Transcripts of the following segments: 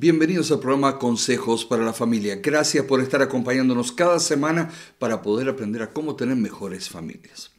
Bienvenidos al programa Consejos para la Familia. Gracias por estar acompañándonos cada semana para poder aprender a cómo tener mejores familias.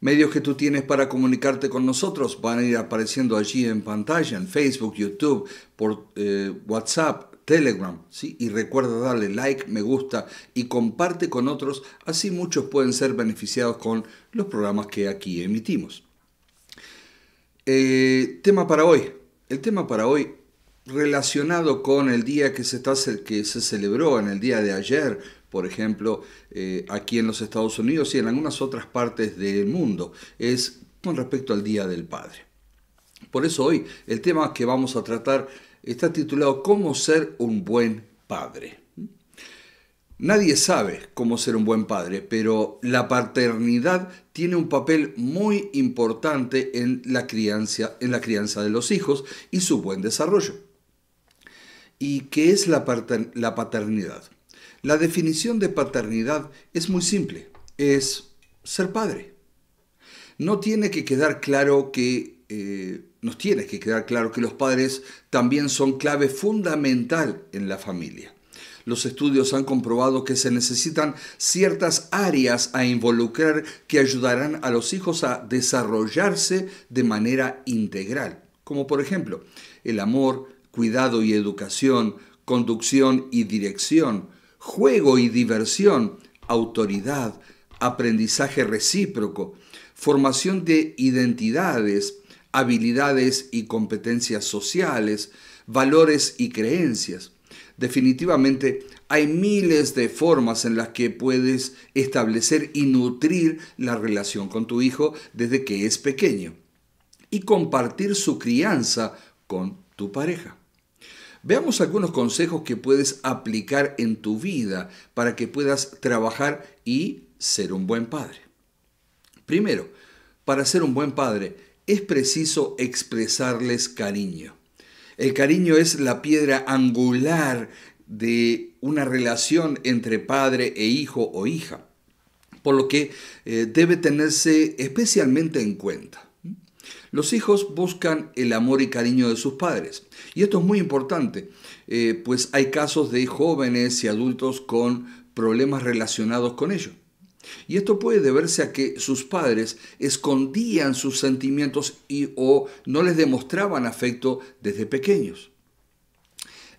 Medios que tú tienes para comunicarte con nosotros van a ir apareciendo allí en pantalla, en Facebook, YouTube, por eh, WhatsApp, Telegram, ¿sí? Y recuerda darle like, me gusta y comparte con otros, así muchos pueden ser beneficiados con los programas que aquí emitimos. Eh, tema para hoy. El tema para hoy relacionado con el día que se, que se celebró en el día de ayer, por ejemplo, eh, aquí en los Estados Unidos y en algunas otras partes del mundo, es con respecto al Día del Padre. Por eso hoy el tema que vamos a tratar está titulado ¿Cómo ser un buen padre? Nadie sabe cómo ser un buen padre, pero la paternidad tiene un papel muy importante en la crianza, en la crianza de los hijos y su buen desarrollo. ¿Y qué es la, la paternidad? La definición de paternidad es muy simple, es ser padre. No tiene que quedar claro que, eh, nos tiene que quedar claro que los padres también son clave fundamental en la familia. Los estudios han comprobado que se necesitan ciertas áreas a involucrar que ayudarán a los hijos a desarrollarse de manera integral, como por ejemplo el amor, cuidado y educación, conducción y dirección, juego y diversión, autoridad, aprendizaje recíproco, formación de identidades, habilidades y competencias sociales, valores y creencias. Definitivamente hay miles de formas en las que puedes establecer y nutrir la relación con tu hijo desde que es pequeño y compartir su crianza con tu pareja. Veamos algunos consejos que puedes aplicar en tu vida para que puedas trabajar y ser un buen padre. Primero, para ser un buen padre es preciso expresarles cariño. El cariño es la piedra angular de una relación entre padre e hijo o hija, por lo que eh, debe tenerse especialmente en cuenta. Los hijos buscan el amor y cariño de sus padres. Y esto es muy importante, eh, pues hay casos de jóvenes y adultos con problemas relacionados con ello. Y esto puede deberse a que sus padres escondían sus sentimientos y o no les demostraban afecto desde pequeños.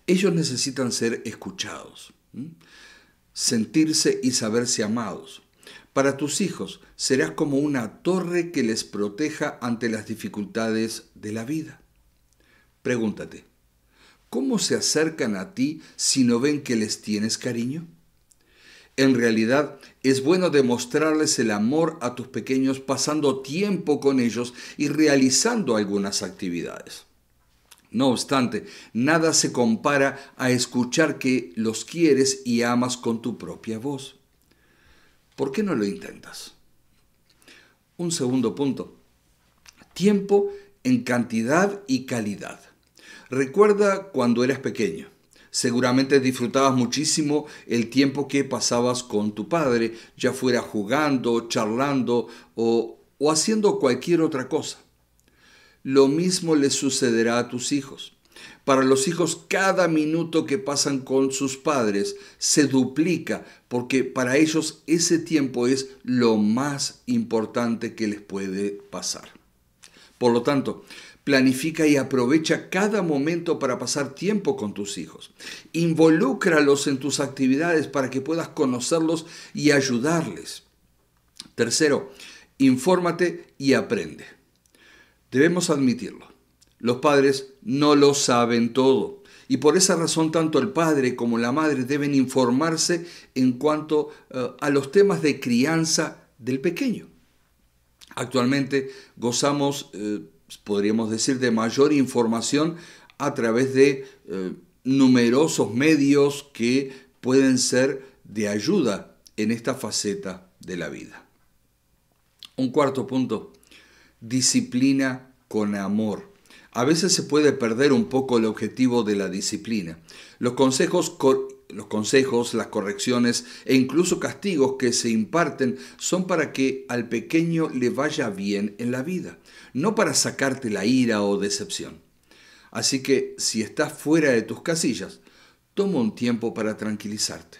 Ellos necesitan ser escuchados, sentirse y saberse amados. Para tus hijos serás como una torre que les proteja ante las dificultades de la vida. Pregúntate, ¿cómo se acercan a ti si no ven que les tienes cariño? En realidad, es bueno demostrarles el amor a tus pequeños pasando tiempo con ellos y realizando algunas actividades. No obstante, nada se compara a escuchar que los quieres y amas con tu propia voz. ¿Por qué no lo intentas? Un segundo punto. Tiempo en cantidad y calidad. Recuerda cuando eras pequeño. Seguramente disfrutabas muchísimo el tiempo que pasabas con tu padre, ya fuera jugando, charlando o, haciendo cualquier otra cosa. Lo mismo le sucederá a tus hijos. Para los hijos, cada minuto que pasan con sus padres se duplica, porque para ellos ese tiempo es lo más importante que les puede pasar. Por lo tanto, Planifica y aprovecha cada momento para pasar tiempo con tus hijos. Involúcralos en tus actividades para que puedas conocerlos y ayudarles. Tercero, infórmate y aprende. Debemos admitirlo. Los padres no lo saben todo. Y por esa razón tanto el padre como la madre deben informarse en cuanto eh, a los temas de crianza del pequeño. Actualmente gozamos, eh, podríamos decir, de mayor información a través de eh, numerosos medios que pueden ser de ayuda en esta faceta de la vida. Un cuarto punto, disciplina con amor a veces se puede perder un poco el objetivo de la disciplina. Los consejos, los consejos, las correcciones e incluso castigos que se imparten son para que al pequeño le vaya bien en la vida, no para sacarte la ira o decepción. Así que si estás fuera de tus casillas, toma un tiempo para tranquilizarte.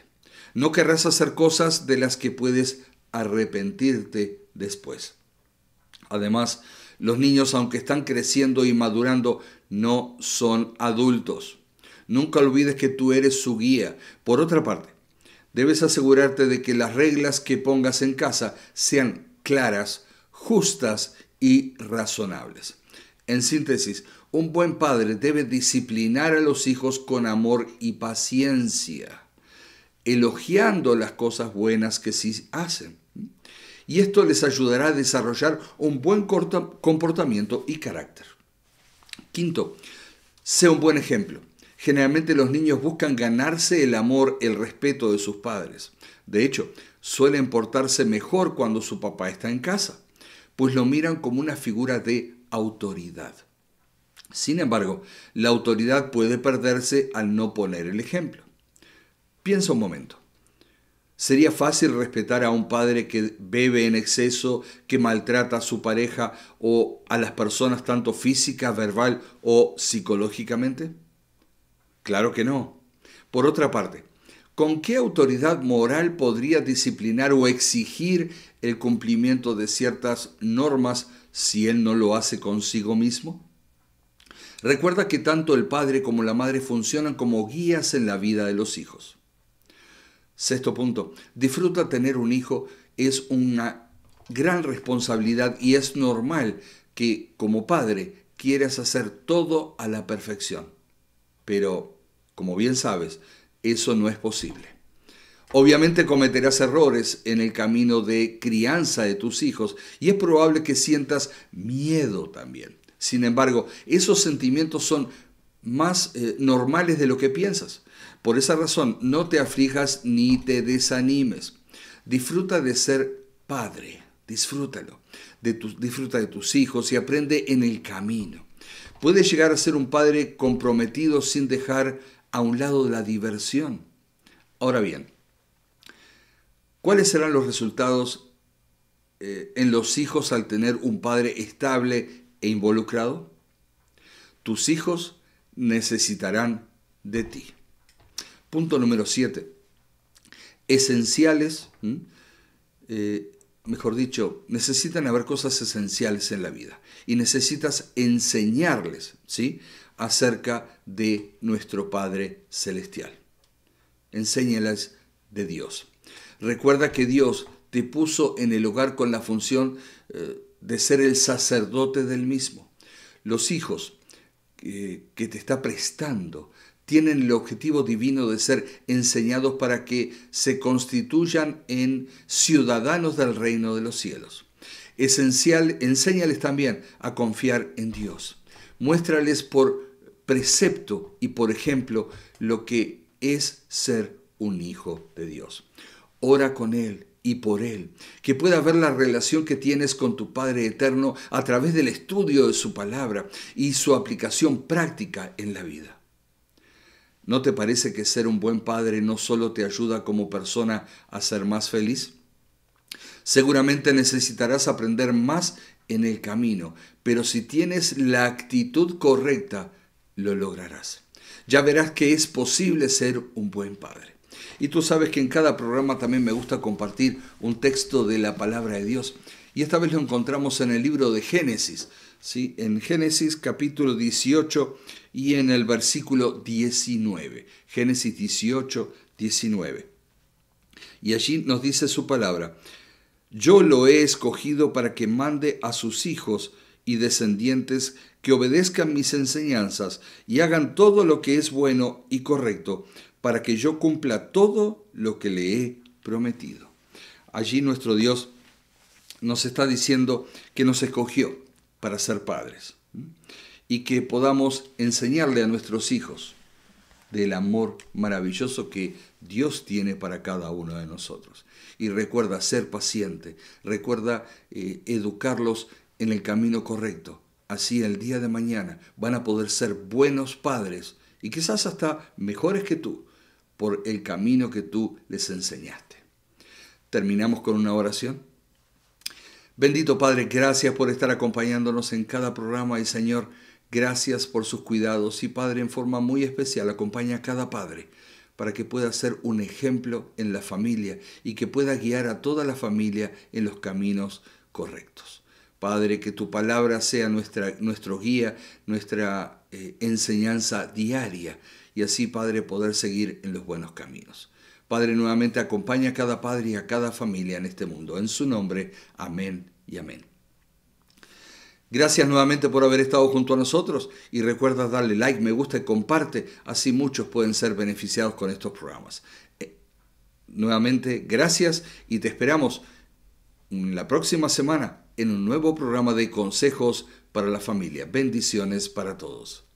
No querrás hacer cosas de las que puedes arrepentirte después. Además, los niños, aunque están creciendo y madurando, no son adultos. Nunca olvides que tú eres su guía. Por otra parte, debes asegurarte de que las reglas que pongas en casa sean claras, justas y razonables. En síntesis, un buen padre debe disciplinar a los hijos con amor y paciencia, elogiando las cosas buenas que sí hacen y esto les ayudará a desarrollar un buen comportamiento y carácter. Quinto, sea un buen ejemplo. Generalmente los niños buscan ganarse el amor, el respeto de sus padres. De hecho, suelen portarse mejor cuando su papá está en casa, pues lo miran como una figura de autoridad. Sin embargo, la autoridad puede perderse al no poner el ejemplo. Piensa un momento. Sería fácil respetar a un padre que bebe en exceso, que maltrata a su pareja o a las personas tanto física, verbal o psicológicamente? Claro que no. Por otra parte, ¿con qué autoridad moral podría disciplinar o exigir el cumplimiento de ciertas normas si él no lo hace consigo mismo? Recuerda que tanto el padre como la madre funcionan como guías en la vida de los hijos. Sexto punto, disfruta tener un hijo, es una gran responsabilidad y es normal que como padre quieras hacer todo a la perfección. Pero, como bien sabes, eso no es posible. Obviamente cometerás errores en el camino de crianza de tus hijos y es probable que sientas miedo también. Sin embargo, esos sentimientos son más eh, normales de lo que piensas. Por esa razón, no te aflijas ni te desanimes. Disfruta de ser padre, disfrútalo. disfruta de tus hijos y aprende en el camino. Puedes llegar a ser un padre comprometido sin dejar a un lado la diversión. Ahora bien, ¿cuáles serán los resultados eh, en los hijos al tener un padre estable e involucrado? Tus hijos necesitarán de ti. Punto número 7. Esenciales, eh, mejor dicho, necesitan haber cosas esenciales en la vida y necesitas enseñarles ¿sí? acerca de nuestro Padre Celestial. Enséñales de Dios. Recuerda que Dios te puso en el hogar con la función eh, de ser el sacerdote del mismo. Los hijos eh, que te está prestando tienen el objetivo divino de ser enseñados para que se constituyan en ciudadanos del reino de los cielos. Esencial, enséñales también a confiar en Dios. Muéstrales por precepto y por ejemplo lo que es ser un hijo de Dios. Ora con Él y por Él, que pueda ver la relación que tienes con tu Padre Eterno a través del estudio de su palabra y su aplicación práctica en la vida. ¿No te parece que ser un buen padre no solo te ayuda como persona a ser más feliz? Seguramente necesitarás aprender más en el camino, pero si tienes la actitud correcta, lo lograrás. Ya verás que es posible ser un buen padre. Y tú sabes que en cada programa también me gusta compartir un texto de la palabra de Dios. Y esta vez lo encontramos en el libro de Génesis, en Génesis capítulo 18 y en el versículo 19. Génesis 18, 19. Y allí nos dice su palabra, yo lo he escogido para que mande a sus hijos y descendientes que obedezcan mis enseñanzas y hagan todo lo que es bueno y correcto, para que yo cumpla todo lo que le he prometido. Allí nuestro Dios nos está diciendo que nos escogió, para ser padres y que podamos enseñarle a nuestros hijos del amor maravilloso que Dios tiene para cada uno de nosotros. Y recuerda ser paciente, recuerda eh, educarlos en el camino correcto. Así el día de mañana van a poder ser buenos padres y quizás hasta mejores que tú por el camino que tú les enseñaste. Terminamos con una oración. Bendito Padre, gracias por estar acompañándonos en cada programa y Señor, gracias por sus cuidados y Padre, en forma muy especial, acompaña a cada Padre para que pueda ser un ejemplo en la familia y que pueda guiar a toda la familia en los caminos correctos. Padre, que tu palabra sea nuestra, nuestro guía, nuestra eh, enseñanza diaria y así, Padre, poder seguir en los buenos caminos. Padre, nuevamente acompaña a cada padre y a cada familia en este mundo. En su nombre, amén y amén. Gracias nuevamente por haber estado junto a nosotros y recuerda darle like, me gusta y comparte, así muchos pueden ser beneficiados con estos programas. Eh, nuevamente, gracias y te esperamos la próxima semana en un nuevo programa de consejos para la familia. Bendiciones para todos.